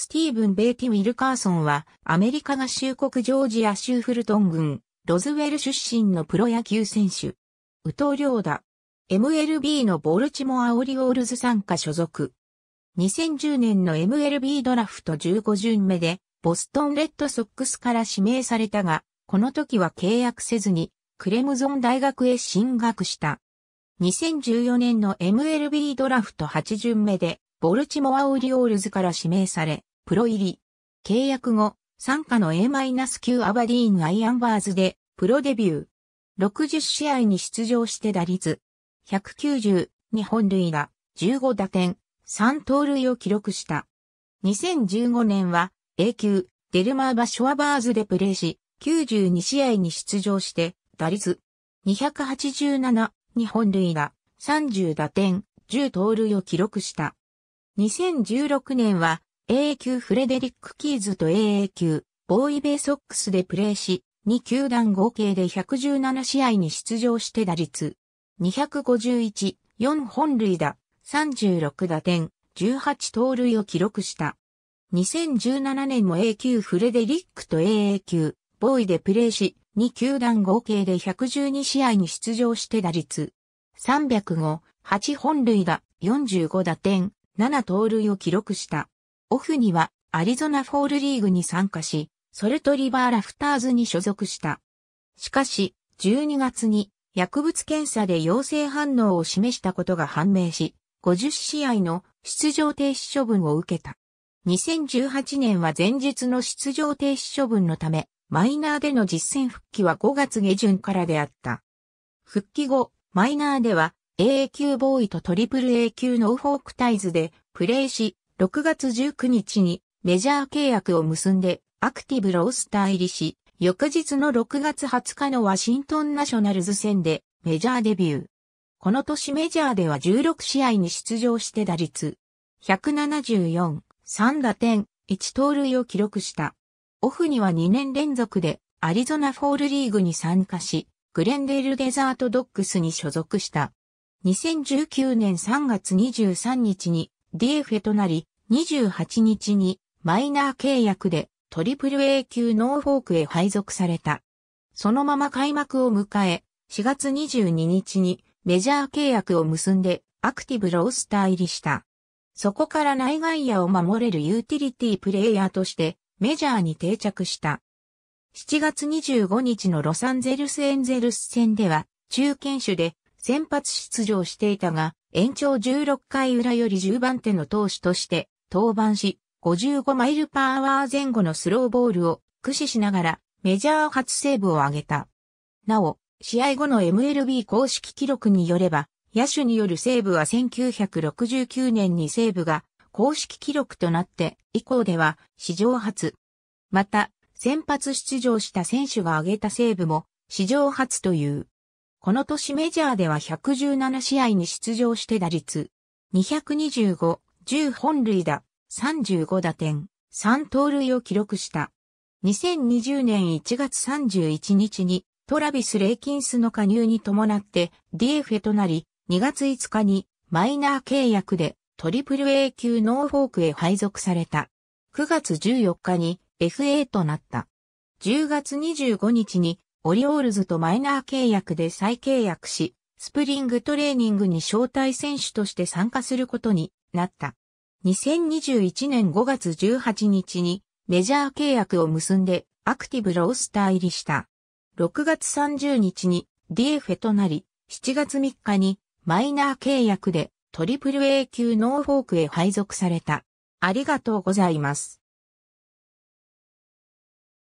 スティーブン・ベイティ・ウィルカーソンは、アメリカ合衆国ジョージア州フルトン郡、ロズウェル出身のプロ野球選手。宇藤良だ。MLB のボルチモア・オリオールズ参加所属。2010年の MLB ドラフト15巡目で、ボストンレッドソックスから指名されたが、この時は契約せずに、クレムゾン大学へ進学した。2014年の MLB ドラフト8巡目で、ボルチモア・オリオールズから指名され、プロ入り。契約後、参加の A-9 アバディーン・アイアンバーズで、プロデビュー。60試合に出場して打率。190、日本塁打、15打点、3盗塁を記録した。2015年は、A 級、デルマーバ・ショアバーズでプレーし、92試合に出場して、打率。287、日本塁打、30打点、10盗塁を記録した。2016年は、AA 級フレデリック・キーズと AA 級ボーイ・ベイソックスでプレーし、2球団合計で117試合に出場して打率251、4本塁打、36打点、18盗塁を記録した。2017年も A 級フレデリックと AA 級ボーイでプレーし、2球団合計で112試合に出場して打率305、8本塁打、45打点、7盗塁を記録した。オフにはアリゾナフォールリーグに参加し、ソルトリバーラフターズに所属した。しかし、12月に薬物検査で陽性反応を示したことが判明し、50試合の出場停止処分を受けた。2018年は前日の出場停止処分のため、マイナーでの実戦復帰は5月下旬からであった。復帰後、マイナーでは AA 級ボーイとトリプル A 級のウフォークタイズでプレーし、6月19日にメジャー契約を結んでアクティブロースター入りし、翌日の6月20日のワシントンナショナルズ戦でメジャーデビュー。この年メジャーでは16試合に出場して打率174、3打点、1盗塁を記録した。オフには2年連続でアリゾナフォールリーグに参加し、グレンデールデザートドッグスに所属した。2019年3月23日に DFA となり、28日にマイナー契約でトリプル A 級ノーフォークへ配属された。そのまま開幕を迎え、4月22日にメジャー契約を結んでアクティブロースター入りした。そこから内外野を守れるユーティリティプレイヤーとしてメジャーに定着した。7月25日のロサンゼルスエンゼルス戦では中堅手で先発出場していたが、延長16回裏より10番手の投手として登板し、55マイルパーワー前後のスローボールを駆使しながらメジャー初セーブを挙げた。なお、試合後の MLB 公式記録によれば、野手によるセーブは1969年にセーブが公式記録となって以降では史上初。また、先発出場した選手が挙げたセーブも史上初という。この年メジャーでは117試合に出場して打率、225、10本塁打、35打点、3盗塁を記録した。2020年1月31日にトラビス・レイキンスの加入に伴って DFA となり、2月5日にマイナー契約でトリプル A 級ノーフォークへ配属された。9月14日に FA となった。10月25日にオリオールズとマイナー契約で再契約し、スプリングトレーニングに招待選手として参加することになった。2021年5月18日にメジャー契約を結んでアクティブロースター入りした。6月30日に DF となり、7月3日にマイナー契約でトリプル a 級ノーフォークへ配属された。ありがとうございます。